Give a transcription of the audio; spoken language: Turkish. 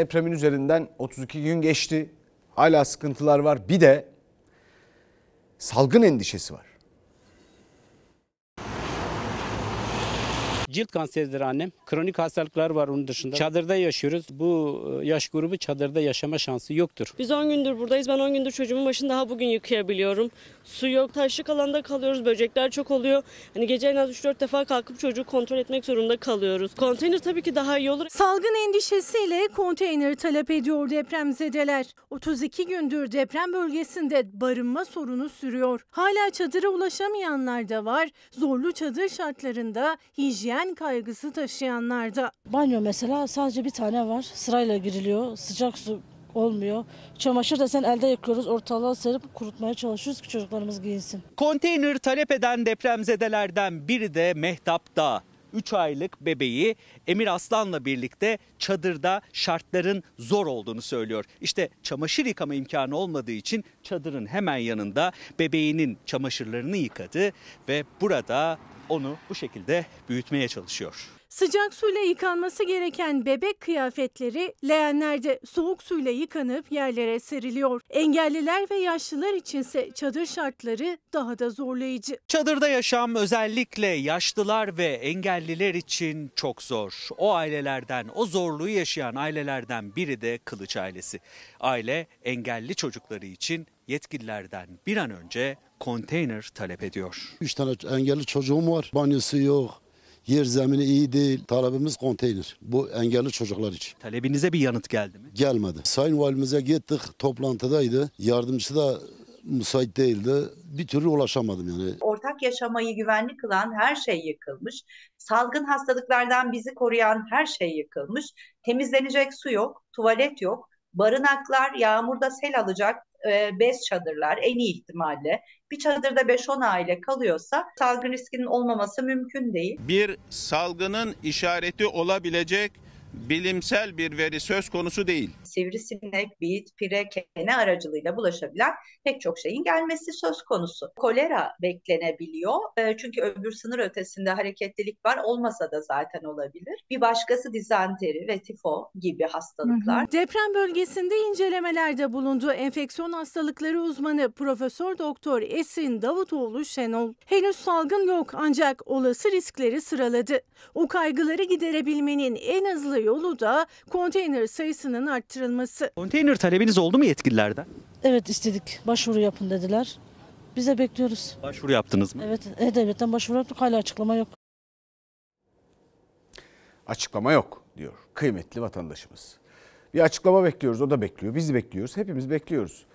Depremin üzerinden 32 gün geçti. Hala sıkıntılar var. Bir de salgın endişesi var. Cilt kanseridir annem. Kronik hastalıklar var onun dışında. Çadırda yaşıyoruz. Bu e, yaş grubu çadırda yaşama şansı yoktur. Biz 10 gündür buradayız. Ben 10 gündür çocuğumun başını daha bugün yıkayabiliyorum. Su yok. Taşlık alanda kalıyoruz. Böcekler çok oluyor. Hani gece en az 3-4 defa kalkıp çocuğu kontrol etmek zorunda kalıyoruz. Konteyner tabii ki daha iyi olur. Salgın endişesiyle konteyner talep ediyor depremzedeler. 32 gündür deprem bölgesinde barınma sorunu sürüyor. Hala çadıra ulaşamayanlar da var. Zorlu çadır şartlarında hijyen güven kaygısı taşıyanlar da. Banyo mesela sadece bir tane var. Sırayla giriliyor. Sıcak su olmuyor. Çamaşır da sen elde yıkıyoruz. Ortalığa serip kurutmaya çalışıyoruz ki çocuklarımız giyinsin. Konteyner talep eden depremzedelerden biri de Mehtap Dağ. 3 aylık bebeği Emir Aslan'la birlikte çadırda şartların zor olduğunu söylüyor. İşte çamaşır yıkama imkanı olmadığı için çadırın hemen yanında bebeğinin çamaşırlarını yıkadı ve burada onu bu şekilde büyütmeye çalışıyor. Sıcak suyla yıkanması gereken bebek kıyafetleri leğenlerde soğuk suyla yıkanıp yerlere seriliyor. Engelliler ve yaşlılar içinse çadır şartları daha da zorlayıcı. Çadırda yaşam özellikle yaşlılar ve engelliler için çok zor. O ailelerden, o zorluğu yaşayan ailelerden biri de Kılıç ailesi. Aile engelli çocukları için yetkililerden bir an önce konteyner talep ediyor. Üç tane engelli çocuğum var. Banyosu yok. Yer zemini iyi değil. Talebimiz konteyner. Bu engelli çocuklar için. Talebinize bir yanıt geldi mi? Gelmedi. Sayın valimize gittik toplantıdaydı. Yardımcısı da müsait değildi. Bir türlü ulaşamadım yani. Ortak yaşamayı güvenli kılan her şey yıkılmış. Salgın hastalıklardan bizi koruyan her şey yıkılmış. Temizlenecek su yok, tuvalet yok. Barınaklar yağmurda sel alacak, e, bez çadırlar en iyi ihtimalle. Bir çadırda 5-10 aile kalıyorsa salgın riskinin olmaması mümkün değil. Bir salgının işareti olabilecek bilimsel bir veri söz konusu değil sivrisinek, bit, pire, kene aracılığıyla bulaşabilen pek çok şeyin gelmesi söz konusu. Kolera beklenebiliyor. E, çünkü öbür sınır ötesinde hareketlilik var. Olmasa da zaten olabilir. Bir başkası dizanteri ve tifo gibi hastalıklar. Hı hı. Deprem bölgesinde incelemelerde bulunduğu Enfeksiyon hastalıkları uzmanı Profesör Doktor Esin Davutoğlu Şenol. Henüz salgın yok ancak olası riskleri sıraladı. O kaygıları giderebilmenin en hızlı yolu da konteyner sayısının arttırılması araştırılması. Konteyner talebiniz oldu mu yetkililerden? Evet istedik. Başvuru yapın dediler. Bize bekliyoruz. Başvuru yaptınız mı? Evet, E-Devlet'ten başvuru yaptık. Hala açıklama yok. Açıklama yok diyor kıymetli vatandaşımız. Bir açıklama bekliyoruz, o da bekliyor. Biz de bekliyoruz, hepimiz bekliyoruz.